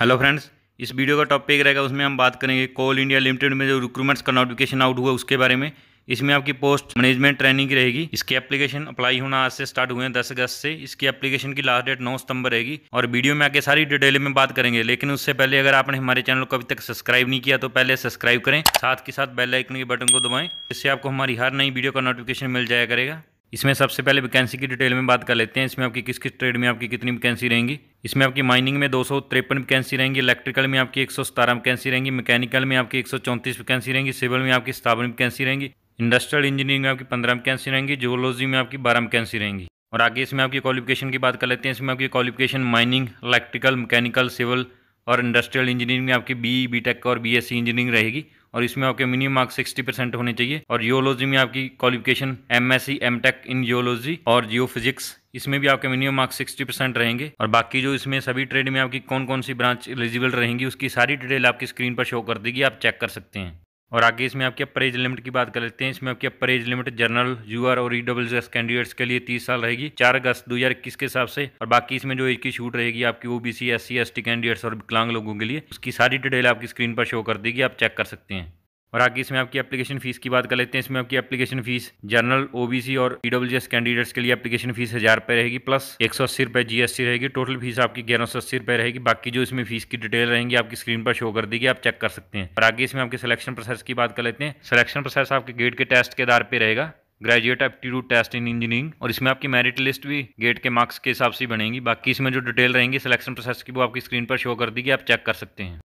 hello friends इस video का topic रहेगा उसमें हम बात करेंगे कोल इंडिया लिमिटेड में जो रिक्रूटमेंट्स का नोटिफिकेशन आउट हुआ उसके बारे में इसमें आपकी पोस्ट मैनेजमेंट ट्रेनिंग की रहेगी इसकी एप्लीकेशन अप्लाई होना आज से स्टार्ट हुए हैं दस अगस्त से इसकी एप्लीकेशन की लास्ट डेट नौ सितंबर रहेगी और वीडियो में आके सारी डिटेल में बात करेंगे लेकिन उससे पहले अगर आपने हमारे चैनल को अभी तक सब्सक्राइब नहीं किया तो पहले सब्सक्राइब करें साथ के साथ बेल आइकन के बटन को दबाएं इससे आपको हमारी हर नई वीडियो का नोटिफिकेशन मिल जाया करेगा इसमें सबसे पहले वैकेंसी की डिटेल में बात कर लेते हैं इसमें आपकी किस किस ट्रेड में आपकी कितनी वैकेंसी रहेंगी इसमें आपकी माइनिंग में दो सौ तिरपन वैकेंसी रहेंगी इलेक्ट्रिकल में आपकी एक सौ सतारह वैकेंसी रहेंगी मैकेनिकल में आपकी एक सौ चौंतीस वैकेंसी रहेंगी सिविल में आपकी सतावन वैकेंसी रहेंगी इंडस्ट्रियल इंजीनियरिंग में आपकी पंद्रह वैकेंसी रहेंगी जोलॉजी में आपकी बारह वैकेंसी रहेंगी और आगे इसमें आपकी क्वालिफिकेशन की बात कर लेते हैं इसमें आपकी qualification mining electrical mechanical civil और इंडस्ट्रियल इंजीनियरिंग में आपकी बी बी टेक और बी एस सी इंजीनियरिंग रहेगी और इसमें आपके मिनिमम मार्क्स सिक्सटी परसेंट होने चाहिए और जियोलॉजी में आपकी qualification M S C M tech in geology और जियो फिजिक्स इसमें भी आपके मिनिमम मार्क्स सिक्सटी परसेंट रहेंगे और बाकी जो इसमें सभी ट्रेड में आपकी कौन कौन सी ब्रांच एलिजिबल रहेंगी उसकी सारी डिटेल आपकी स्क्रीन पर शो कर देगी आप चेक कर सकते हैं और आगे इसमें आपकी अप्रेज लिमिट की बात कर लेते हैं इसमें आपकी अप्रेज लिमिट जनरल यूआर और ई डब्ल्यू एस कैंडिडेट्स के लिए तीस साल रहेगी चार अगस्त दो हजार इक्कीस के हिसाब से और बाकी इसमें जो एक ही छूट रहेगी आपकी OBC S C S T candidates और विकलांग लोगों के लिए उसकी सारी डिटेल आपकी स्क्रीन पर शो कर देगी आप चेक कर सकते हैं और आगे इसमें आपकी एप्लीकेशन फीस की बात कर लेते हैं इसमें आपकी एप्लीकेशन फीस जनरल ओबीसी और ईडब्ल्यूएस कैंडिडेट्स के लिए एप्लीकेशन फीस हजार रुपये रहेगी प्लस एक सौ अस्सी रुपये जीएसटी रहेगी टोटल फीस आपकी ग्यारह सौ अस्सी रुपये रहेगी बाकी जो इसमें फीस की डिटेल रहेंगी आपकी स्क्रीन पर शो कर देगी आप चेक कर सकते हैं और आगे इसमें आपके सिलेक्शन प्रोसेस की बात कर लेते हैं सिलेक्शन प्रोसेस आपके गेट के टेस्ट के आधार पर रहेगा graduate aptitude test in engineering और इसमें आपकी मेरिट लिस्ट भी गेट के मार्क्स के हिसाब से बनेगी बाकी इसमें जो डिटेल रहेंगी सिलेक्शन प्रोसेस की वो आपकी स्क्रीन पर शो कर देगी आप चेक कर सकते हैं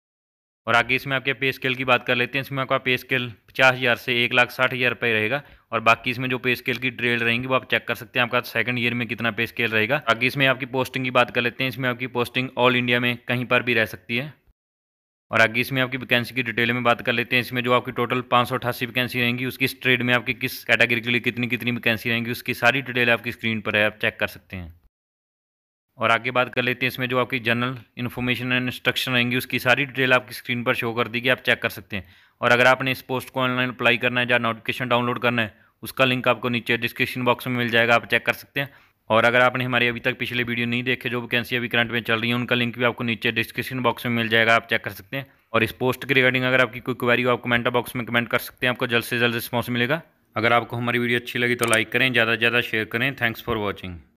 और आगे इसमें आपके पे स्केल की बात कर लेते हैं इसमें आपका पे स्केल पचास हज़ार से एक लाख साठ हज़ार रुपये रहेगा और बाकी इसमें जो पे स्केल की ट्रेड रहेंगी वो आप चेक कर सकते हैं आपका सेकंड ईयर में कितना पे स्केल रहेगा बाकी इसमें आपकी पोस्टिंग की बात कर लेते हैं इसमें आपकी पोस्टिंग ऑल इंडिया में कहीं पर भी रह सकती है और आगे इसमें आपकी वैकेंसी की डिटेल में बात कर लेते हैं इसमें जो आपकी टोटल पाँच सौ अठासी वैकेंसी रहेंगी उसकी ट्रेड में आपकी किस कैटेगरी के लिए कितनी कितनी वैकेंसी रहेंगी उसकी सारी डिटेल आपकी स्क्रीन पर है आप चेक कर सकते हैं और आगे बात कर लेते हैं इसमें जो आपकी जनरल इन्फॉर्मेशन एंड इंस्ट्रक्शन रहेंगी उसकी सारी डिटेल आपकी स्क्रीन पर शो कर देगी आप चेक कर सकते हैं और अगर आपने इस पोस्ट को ऑनलाइन अप्लाई करना है या नोटिफिकेशन डाउनलोड करना है उसका लिंक आपको नीचे डिस्क्रिप्शन बॉक्स में मिल जाएगा आप चेक कर सकते हैं और अगर आपने हमारे अभी तक पिछले वीडियो नहीं देखे जो वैकेंसी अभी करंट में चल रही है उनका लिंक भी आपको नीचे डिस्क्रिप्शन बॉक्स में मिल जाएगा आप चेक कर सकते हैं और इस पोस्ट के रिगार्डिंग अगर आपकी कोई क्वेरी हो आप कमेंट बॉक्स में कमेंट कर सकते हैं आपको जल्द से जल्द रिस्पॉन्स मिलेगा अगर आपको हमारी वीडियो अच्छी लगी तो लाइक करें ज़्यादा से ज़्यादा शेयर करें थैंक्स फॉर वॉचिंग